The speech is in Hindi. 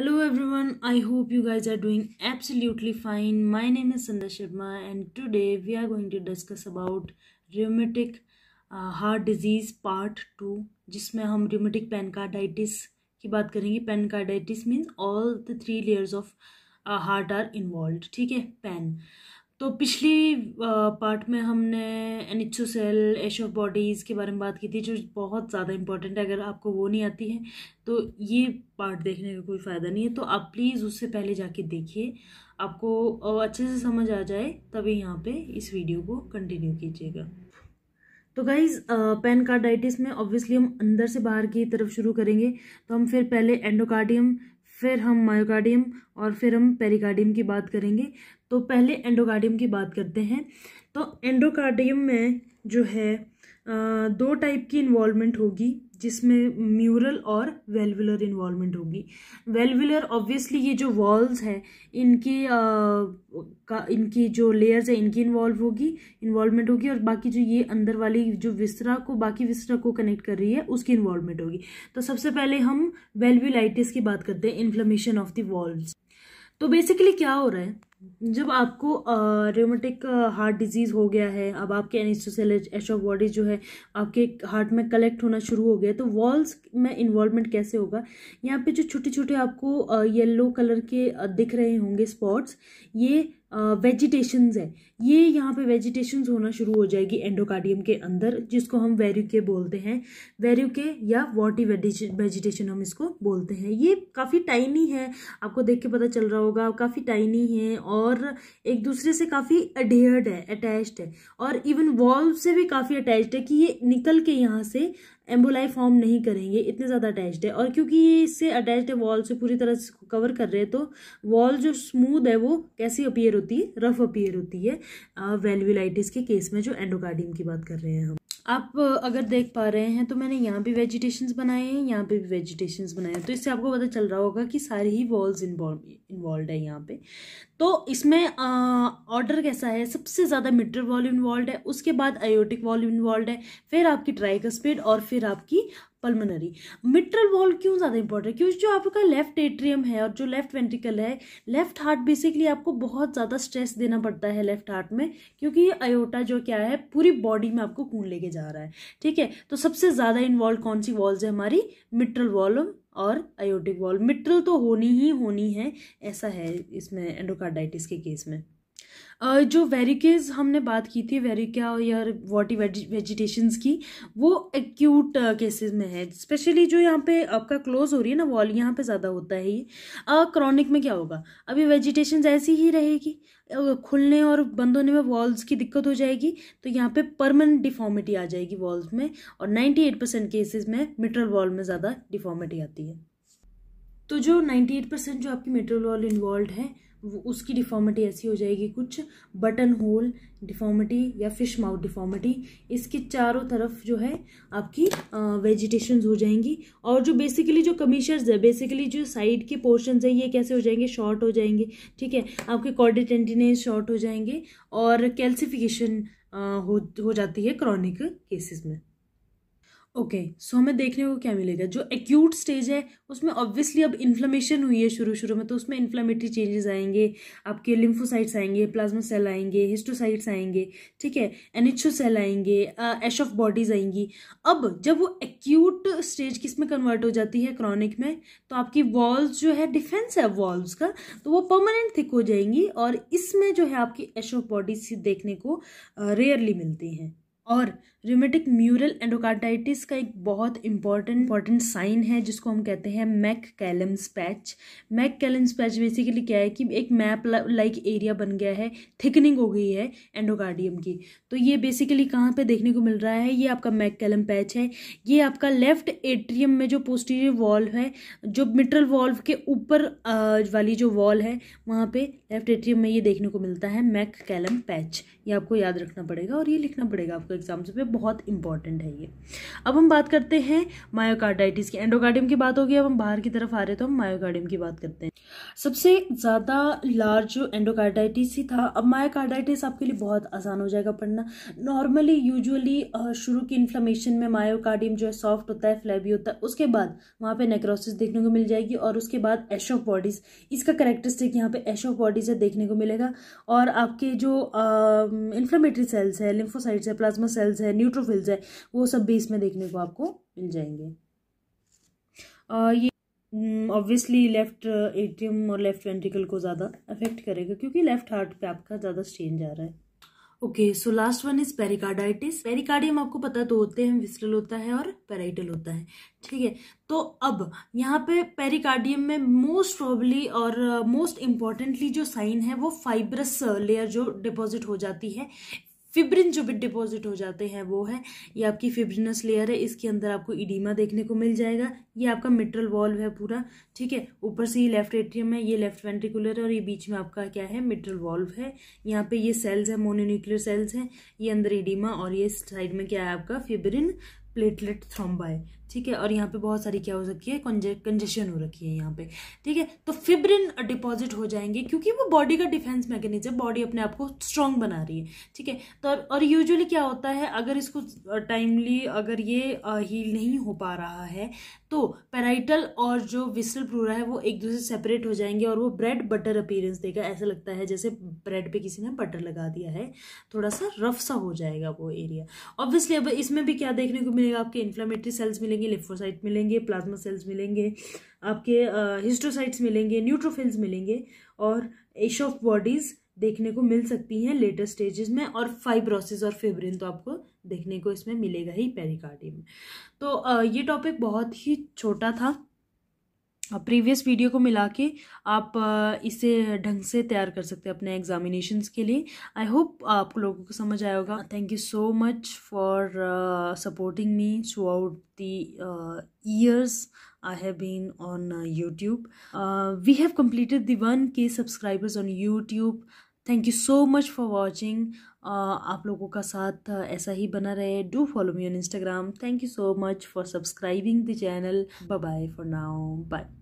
hello everyone I hope you guys are doing absolutely fine my name is Sandhya Sharma and today we are going to discuss about rheumatic heart disease part two जिसमें हम रियोमेटिक पेनकार्डाइटिस की बात करेंगे pancarditis means all the three layers of heart are involve ठीक है पेन तो पिछली पार्ट में हमने एनिचो सेल एश ऑफ बॉडीज़ के बारे में बात की थी जो बहुत ज़्यादा इंपॉर्टेंट है अगर आपको वो नहीं आती है तो ये पार्ट देखने का कोई फ़ायदा नहीं है तो आप प्लीज़ उससे पहले जाके देखिए आपको अच्छे से समझ आ जाए तभी यहाँ पे इस वीडियो को कंटिन्यू कीजिएगा तो गाइज पेन कार्डाइटिस में ऑब्वियसली हम अंदर से बाहर की तरफ शुरू करेंगे तो हम फिर पहले एंडोकार्डियम फिर हम मायोकार्डियम और फिर हम पेरिकार्डियम की बात करेंगे तो पहले एंडोकार्डियम की बात करते हैं तो एंडोकार्डियम में जो है दो टाइप की इन्वॉल्वमेंट होगी जिसमें म्यूरल और वेलवुलर इन्वॉल्वमेंट होगी वेलवुलर ऑब्वियसली ये जो वॉल्स है इनकी का इनकी जो लेयर्स है इनकी इन्वॉल्व होगी इन्वॉल्वमेंट होगी और बाकी जो ये अंदर वाली जो विसरा को बाकी विसरा को कनेक्ट कर रही है उसकी इन्वॉल्वमेंट होगी तो सबसे पहले हम वेलविलाइटिस की बात करते हैं इन्फ्लमेशन ऑफ द वॉल्स तो बेसिकली क्या हो रहा है जब आपको रोमेटिक हार्ट डिजीज़ हो गया है अब आपके एनिस्टोसेल एश ऑफ बॉडी जो है आपके हार्ट में कलेक्ट होना शुरू हो गया तो वॉल्स में इन्वॉल्वमेंट कैसे होगा यहाँ पे जो छोटे छोटे आपको येलो कलर के दिख रहे होंगे स्पॉट्स ये वेजिटेशंस है ये यहाँ पे वेजिटेशंस होना शुरू हो जाएगी एंडोकार्डियम के अंदर जिसको हम के बोलते हैं के या वॉटी वेजिटेशन हम इसको बोलते हैं ये काफ़ी टाइनी है आपको देख के पता चल रहा होगा काफ़ी टाइनी है और एक दूसरे से काफ़ी अडेयर्ड है अटैच्ड है और इवन वॉल्व से भी काफ़ी अटैच्ड है कि ये निकल के यहाँ से एम्बुलाई फॉर्म नहीं करेंगे इतने ज़्यादा अटैच्ड है और क्योंकि ये इससे अटैच्ड है वॉल से पूरी तरह से कवर कर रहे हैं तो वॉल जो स्मूद है वो कैसी अपीयर होती है रफ अपीयर होती है वेलविलाइटिस के केस में जो एंडोकार्डियम की बात कर रहे हैं हम आप अगर देख पा रहे हैं तो मैंने यहाँ भी वेजिटेशंस बनाए हैं यहाँ पे भी वेजिटेशंस बनाए हैं तो इससे आपको पता चल रहा होगा कि सारी ही वॉल्स इन्वॉल्व इन्वॉल्व है यहाँ पे तो इसमें ऑर्डर कैसा है सबसे ज़्यादा मीटर वॉल इन्वॉल्व है उसके बाद आयोटिक वॉल इन्वॉल्व है फिर आपकी स्पीड और फिर आपकी पल्मोनरी मिट्रल वॉल्व क्यों ज़्यादा इंपॉर्टेंट क्योंकि जो आपका लेफ्ट एट्रियम है और जो लेफ्ट वेंट्रिकल है लेफ्ट हार्ट बेसिकली आपको बहुत ज़्यादा स्ट्रेस देना पड़ता है लेफ्ट हार्ट में क्योंकि ये अयोटा जो क्या है पूरी बॉडी में आपको खून लेके जा रहा है ठीक है तो सबसे ज़्यादा इन्वॉल्व कौन सी वॉल्व है हमारी मिट्रल वॉल और आयोटिक वॉल मिट्रल तो होनी ही होनी है ऐसा है इसमें एंडोकार्डाइटिस के केस में जो वेरिकेज हमने बात की थी वेरिका या वाटी वेजिटेशंस की वो एक्यूट केसेस में है स्पेशली जो यहाँ पे आपका क्लोज हो रही है ना वॉल यहाँ पे ज़्यादा होता है ये क्रॉनिक में क्या होगा अभी वेजिटेशन ऐसी ही रहेगी खुलने और बंद होने में वॉल्स की दिक्कत हो जाएगी तो यहाँ पे परमानेंट डिफॉर्मिटी आ जाएगी वॉल्स में और नाइन्टी परसेंट केसेस में मिट्रल वॉल में ज़्यादा डिफॉर्मिटी आती है तो जो नाइन्टी परसेंट जो आपकी मिट्रल वॉल इन्वॉल्व है उसकी डिफॉर्मिटी ऐसी हो जाएगी कुछ बटन होल डिफॉर्मिटी या फिश माउथ डिफॉर्मिटी इसके चारों तरफ जो है आपकी वेजिटेशन हो जाएंगी और जो बेसिकली जो कमीशर्स है बेसिकली जो साइड के पोर्शन है ये कैसे हो जाएंगे शॉर्ट हो जाएंगे ठीक है आपके कॉर्डिटेंटिने शॉर्ट हो जाएंगे और कैल्सिफिकेशन हो हो जाती है क्रॉनिक केसेस में ओके okay, सो so हमें देखने को क्या मिलेगा जो एक्यूट स्टेज है उसमें ऑब्वियसली अब इन्फ्लेमेशन हुई है शुरू शुरू में तो उसमें इन्फ्लामेटरी चेंजेस आएंगे आपके लिम्फोसाइट्स आएंगे प्लाज्मा सेल आएंगे हिस्टोसाइट्स आएंगे ठीक है एनिचो सेल आएंगे एश ऑफ बॉडीज आएंगी अब जब वो एक्यूट स्टेज किस में कन्वर्ट हो जाती है क्रॉनिक में तो आपकी वॉल्स जो है डिफेंस है वॉल्व का तो वो परमानेंट थिक हो जाएंगी और इसमें जो है आपकी एश ऑफ बॉडीज देखने को रेयरली मिलती हैं और रिमेटिक म्यूरल एंडोकार्डाइटिस का एक बहुत इंपॉर्टेंट इंपॉर्टेंट साइन है जिसको हम कहते हैं McCallum's patch McCallum's patch basically क्या है कि एक मैप लाइक एरिया बन गया है थिकनिंग हो गई है एंडोकार्डियम की तो ये बेसिकली कहाँ पे देखने को मिल रहा है ये आपका मैक कैलम पैच है ये आपका लेफ्ट एट्रियम में जो पोस्टीरियर वॉल्व है जो मिट्रल वॉल्व के ऊपर वाली जो वॉल है वहाँ पर लेफ्ट एट्रियम में ये देखने को मिलता है मैक कैलम पैच ये आपको याद रखना पड़ेगा और ये लिखना पड़ेगा आपको आपके एग्जाम्स में बहुत इंपॉर्टेंट है ये अब हम बात करते हैं मायोकार्डाइटिस की एंडोकार्डियम की बात होगी अब हम बाहर की तरफ आ रहे तो हम मायोकार्डियम की बात करते हैं सबसे ज़्यादा लार्ज जो एंडोकार्डाइटिस ही था अब मायोकार्डाइटिस आपके लिए बहुत आसान हो जाएगा पढ़ना नॉर्मली यूजुअली शुरू की इन्फ्लेमेशन में मायोकार्डियम जो है सॉफ्ट होता है फ्लैबी होता है उसके बाद वहाँ पे नेक्रोसिस देखने को मिल जाएगी और उसके बाद एश ऑफ बॉडीज़ इसका करेक्टरिस्टिक यहाँ पे एश ऑफ बॉडीज़ है देखने को मिलेगा और आपके जो इन्फ्लेमेटरी सेल्स है लिम्फोसाइट्स है प्लाज्मा प्लाज्मा सेल्स है न्यूट्रोफिल्स है वो सब भी इसमें देखने को आपको मिल जाएंगे आ, ये ऑब्वियसली लेफ्ट एटीएम और लेफ्ट वेंट्रिकल को ज़्यादा अफेक्ट करेगा क्योंकि लेफ्ट हार्ट पे आपका ज़्यादा स्ट्रेन जा रहा है okay so last one is pericarditis pericardium आपको पता तो होते हैं विस्टल होता है और पेराइटल होता है ठीक है तो अब यहाँ पे पेरिकार्डियम में मोस्ट प्रॉबली और मोस्ट uh, इम्पॉर्टेंटली जो साइन है वो फाइब्रस लेयर uh, जो डिपॉजिट हो जाती है फिब्रिन जो भी डिपॉजिट हो जाते हैं वो है ये आपकी फिब्रिनस लेयर है इसके अंदर आपको इडीमा देखने को मिल जाएगा ये आपका मिट्रल वॉल्व है पूरा ठीक है ऊपर से ये लेफ्ट एट्रियम है ये लेफ्ट वेंट्रिकुलर है और ये बीच में आपका क्या है मिट्रल वॉल्व है यहाँ पे ये सेल्स है मोनोन्यूक्लियर सेल्स हैं ये अंदर इडीमा और ये साइड में क्या है आपका फिब्रिन प्लेटलेट है ठीक है और यहाँ पे बहुत सारी क्या हो सकती है कंजेशन हो रखी है यहाँ पे ठीक है तो फिब्रिन डिपॉजिट हो जाएंगे क्योंकि वो बॉडी का डिफेंस मैकेनिज्म बॉडी अपने आप को स्ट्रांग बना रही है ठीक है तो और यूजुअली क्या होता है अगर इसको टाइमली अगर ये हील नहीं हो पा रहा है तो पैराइटल और जो विसल प्रूरा है वो एक दूसरे सेपरेट हो जाएंगे और वो ब्रेड बटर अपीयरेंस देगा ऐसा लगता है जैसे ब्रेड पर किसी ने बटर लगा दिया है थोड़ा सा रफ सा हो जाएगा वो एरिया ऑब्वियसली अब इसमें भी क्या देखने को मिलेगा आपके इन्फ्लामेटरी सेल्स मिलेंगे लिफोसाइट मिलेंगे प्लाज्मा सेल्स मिलेंगे आपके हिस्टोसाइट्स मिलेंगे न्यूट्रोफिल्स मिलेंगे और एश ऑफ बॉडीज़ देखने को मिल सकती हैं लेटर स्टेजेस में और फाइब्रोसिस और फेब्रिन तो आपको देखने को इसमें मिलेगा ही पेरिकार्डियम में तो ये टॉपिक बहुत ही छोटा था प्रीवियस वीडियो को मिला के आप इसे ढंग से तैयार कर सकते हैं अपने एग्जामिनेशंस के लिए आई होप आप लोगों को समझ आया होगा thank you so much for supporting me throughout the years I have been on YouTube we have we the one K subscribers on YouTube thank you so much for watching आप लोगों का साथ ऐसा ही बना रहे do follow me on Instagram thank you so much for subscribing the channel bye bye for now bye